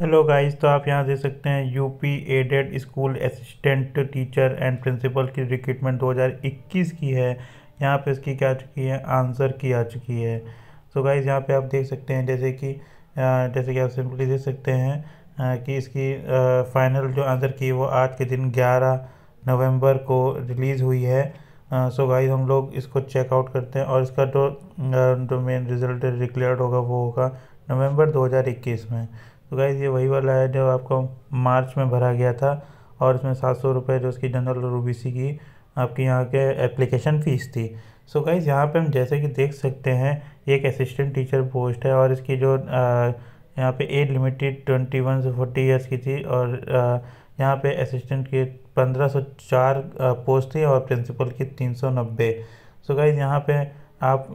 hello guys तो आप यहाँ देख सकते हैं UP aided school assistant teacher and principal की रिक्रूटमेंट 2021 की है यहाँ पे इसकी क्या आ चुकी है आंसर की आ चुकी है सो गाइस यहाँ पे आप देख सकते हैं जैसे कि जैसे कि आप सिंपली देख सकते हैं कि इसकी फाइनल जो आंसर की वो आज के दिन ग्यारह नवम्बर को रिलीज़ हुई है सो uh, गाइस so हम लोग इसको चेकआउट करते हैं और इसका जो जो मेन रिज़ल्ट डिक्लेयर होगा वो होगा नवंबर 2021 में तो गाइज़ ये वही वाला है जो आपको मार्च में भरा गया था और इसमें सात सौ रुपये जो उसकी जनरल और ओ की आपकी यहाँ के एप्लीकेशन फ़ीस थी सो गाइज़ यहाँ पे हम जैसे कि देख सकते हैं ये एक असिस्टेंट टीचर पोस्ट है और इसकी जो यहाँ पे एज लिमिटेड ट्वेंटी वन से फोर्टी ईयर्स की थी और यहाँ पे असिस्टेंट की पंद्रह सौ चार पोस्ट थी और प्रिंसिपल की तीन सौ नब्बे सो गाइज़ यहाँ पे आप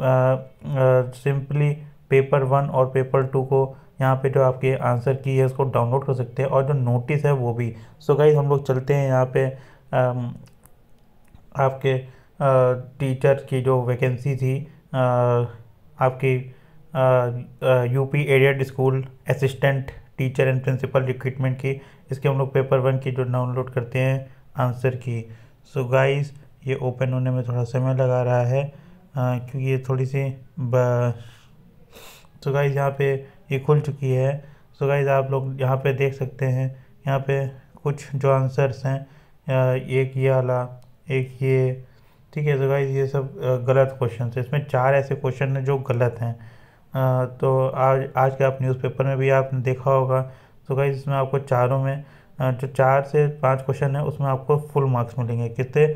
सिंपली पेपर वन और पेपर टू को यहाँ पे जो आपके आंसर की है उसको डाउनलोड कर सकते हैं और जो नोटिस है वो भी सो गाइज हम लोग चलते हैं यहाँ पे आपके टीचर की जो वैकेंसी थी आपकी UP aided school assistant teacher and principal recruitment की इसके हम लोग पेपर वन की जो डाउनलोड करते हैं आंसर की सो so गाइस ये ओपन होने में थोड़ा समय लगा रहा है क्योंकि ये थोड़ी सी सो गाइस यहाँ पे ये खुल चुकी है सो गाइज आप लोग यहाँ पे देख सकते हैं यहाँ पे कुछ जो आंसर्स हैं एक ये वाला एक ये ठीक है सो गाइज ये सब गलत क्वेश्चन है इसमें चार ऐसे क्वेश्चन हैं जो गलत हैं तो आज आज के आप न्यूज़पेपर में भी आपने देखा होगा तो गाइज इसमें आपको चारों में जो चार से पाँच क्वेश्चन है उसमें आपको फुल मार्क्स मिलेंगे कितने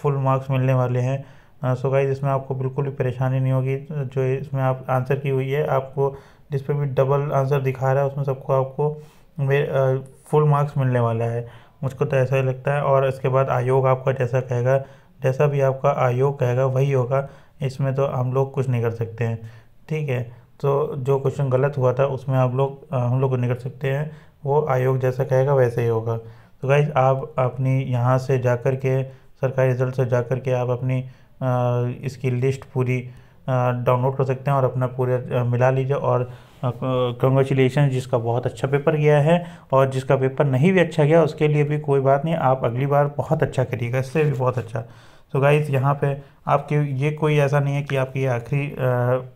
फुल मार्क्स मिलने वाले हैं सो गाइज इसमें आपको बिल्कुल भी परेशानी नहीं होगी जो इसमें आप आंसर की हुई है आपको जिस पर भी डबल आंसर दिखा रहा है उसमें सबको आपको फुल मार्क्स मिलने वाला है मुझको तो ऐसा ही लगता है और इसके बाद आयोग आपका जैसा कहेगा जैसा भी आपका आयोग कहेगा वही होगा इसमें तो हम लोग कुछ नहीं कर सकते हैं ठीक है तो जो क्वेश्चन गलत हुआ था उसमें आप लोग हम लोग नहीं कर सकते हैं वो आयोग जैसा कहेगा वैसे ही होगा तो गाइज आप अपनी यहाँ से जा कर के सरकारी रिजल्ट से जा कर के आप अपनी आ, इसकी लिस्ट पूरी डाउनलोड कर सकते हैं और अपना पूरे मिला लीजिए और कंग्रेचुलेशन जिसका बहुत अच्छा पेपर गया है और जिसका पेपर नहीं भी अच्छा गया उसके लिए भी कोई बात नहीं आप अगली बार बहुत अच्छा करिएगा इससे भी बहुत अच्छा तो गाइज़ यहाँ पे आपके ये कोई ऐसा नहीं है कि आपकी आखिरी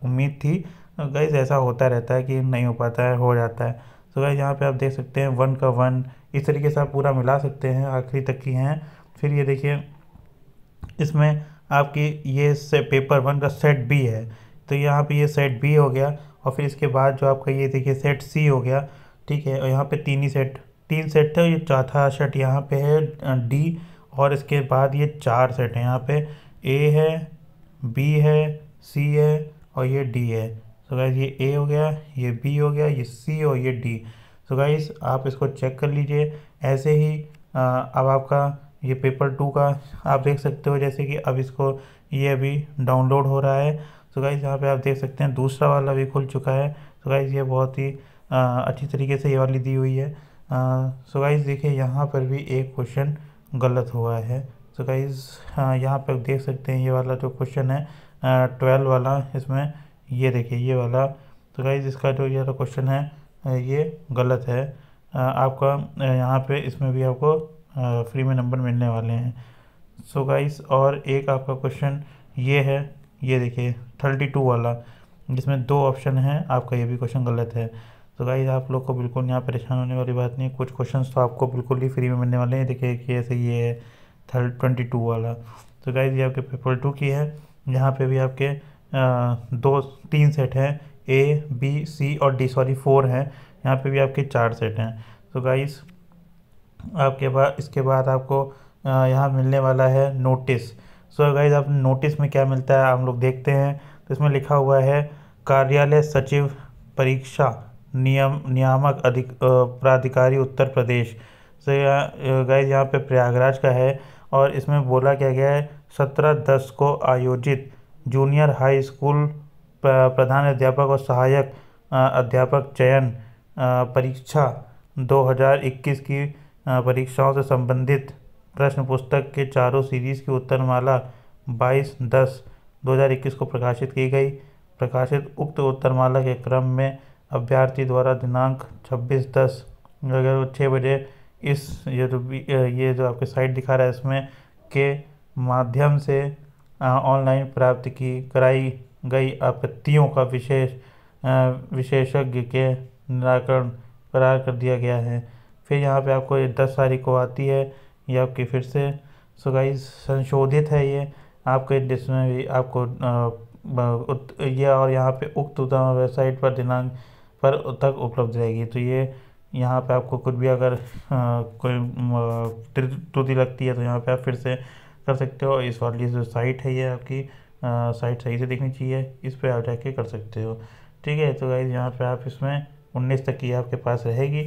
उम्मीद थी गाइज़ ऐसा होता रहता है कि नहीं हो पाता है हो जाता है तो गाइज़ यहाँ पर आप देख सकते हैं वन का वन इस तरीके से आप पूरा मिला सकते हैं आखिरी तक की हैं फिर ये देखिए इसमें आपके ये से पेपर वन का सेट बी है तो यहाँ पे ये सेट बी हो गया और फिर इसके बाद जो आपका ये देखिए सेट सी हो गया ठीक है और यहाँ पे तीन ही सेट तीन सेट थे और ये चौथा सेट यहाँ पे है डी और इसके बाद ये चार सेट हैं यहाँ पे ए है बी है सी है और ये डी है सो गाइज ये ए हो गया ये बी हो गया ये सी और ये डी सो गाइज आप इसको चेक कर लीजिए ऐसे ही आ, अब आपका ये पेपर टू का आप देख सकते हो जैसे कि अब इसको ये अभी डाउनलोड हो रहा है सो गाइज़ यहाँ पे आप देख सकते हैं दूसरा वाला भी खुल चुका है सो गाइज़ ये बहुत ही अच्छी तरीके से ये वाली दी हुई है सो गाइज़ देखिए यहाँ पर भी एक क्वेश्चन गलत हुआ है सो गाइज़ यहाँ पर देख सकते हैं ये वाला जो क्वेश्चन है ट्वेल्व वाला इसमें ये देखिए ये वाला तो गाइज़ इसका जो ये क्वेश्चन है ये गलत है आपका यहाँ पे इसमें भी आपको फ्री में नंबर मिलने वाले हैं सो so गाइस और एक आपका क्वेश्चन ये है ये देखिए थर्टी टू वाला जिसमें दो ऑप्शन हैं आपका ये भी क्वेश्चन गलत है तो गाइज आप लोग को बिल्कुल यहाँ परेशान होने वाली बात नहीं कुछ क्वेश्चन तो आपको बिल्कुल ही फ्री में मिलने वाले हैं देखिए कि ऐसे ये है थर्ड ट्वेंटी टू वाला तो गाइज ये आपके पेपर टू की है यहाँ पे भी आपके आ, दो तीन सेट हैं ए बी सी और डी सॉरी फोर हैं यहाँ पे भी आपके चार सेट हैं तो गाइज़ आपके बाद इसके बाद आपको यहाँ मिलने वाला है नोटिस सो गाइज आप नोटिस में क्या मिलता है हम लोग देखते हैं तो इसमें लिखा हुआ है कार्यालय सचिव परीक्षा नियम नियामक अधिक प्राधिकारी उत्तर प्रदेश सो यहाँ गाइज यहाँ पे प्रयागराज का है और इसमें बोला क्या गया है सत्रह दस को आयोजित जूनियर हाई स्कूल प्रधान अध्यापक और सहायक अध्यापक चयन परीक्षा 2021 की परीक्षाओं से संबंधित प्रश्न पुस्तक के चारों सीरीज़ की उत्तरमाला बाईस दस दो हज़ार इक्कीस को प्रकाशित की गई प्रकाशित उक्त उत्तरमाला के क्रम में अभ्यर्थी द्वारा दिनांक छब्बीस दस अगर छः बजे इस ये जो ये जो आपके साइट दिखा रहा है इसमें के माध्यम से ऑनलाइन प्राप्त की कराई गई आपत्तियों का विशेष विशेषज्ञ के निराकरण करार कर दिया गया है फिर यहाँ पे आपको दस तारीख को आती है ये आपकी फिर से सो संशोधित है ये आपके जिसमें भी आपको ये और यहाँ पे उक्त वेबसाइट पर दिनांक पर तक उपलब्ध रहेगी तो ये यहाँ पे आपको कुछ भी अगर कोई त्रुटि लगती है तो यहाँ पे आप फिर से कर सकते हो इस वाली जो साइट है ये आपकी साइट सही से देखनी चाहिए इस पर आप जाके कर सकते हो ठीक है तो गाइज यहाँ पे आप इसमें उन्नीस तक की आपके पास रहेगी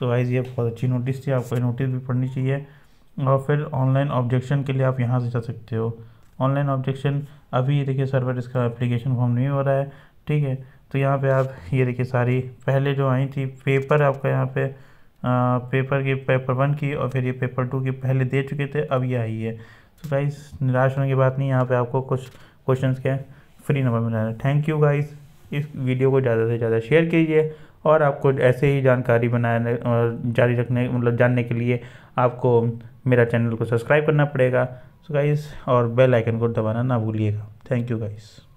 तो वाइज ये बहुत अच्छी नोटिस थी आपको ये नोटिस भी पढ़नी चाहिए और फिर ऑनलाइन ऑब्जेक्शन के लिए आप यहाँ से जा सकते हो ऑनलाइन ऑब्जेक्शन अभी ये देखिए सर्वर इसका एप्लीकेशन फॉर्म नहीं हो रहा है ठीक है तो यहाँ पे आप ये देखिए सारी पहले जो आई थी पेपर आपका यहाँ पे आ, पेपर की पेपर वन की और फिर ये पेपर टू की पहले दे चुके थे अब ये आई है तो गाइस निराश होने की बात नहीं यहाँ पे आपको कुछ क्वेश्चंस के फ्री नंबर मिला है थैंक यू गाइस इस वीडियो को ज़्यादा से ज़्यादा शेयर कीजिए और आपको ऐसे ही जानकारी बनाने और जारी रखने मतलब जानने के लिए आपको मेरा चैनल को सब्सक्राइब करना पड़ेगा सो गाइस और बेल आइकन को दबाना ना भूलिएगा थैंक यू गाइस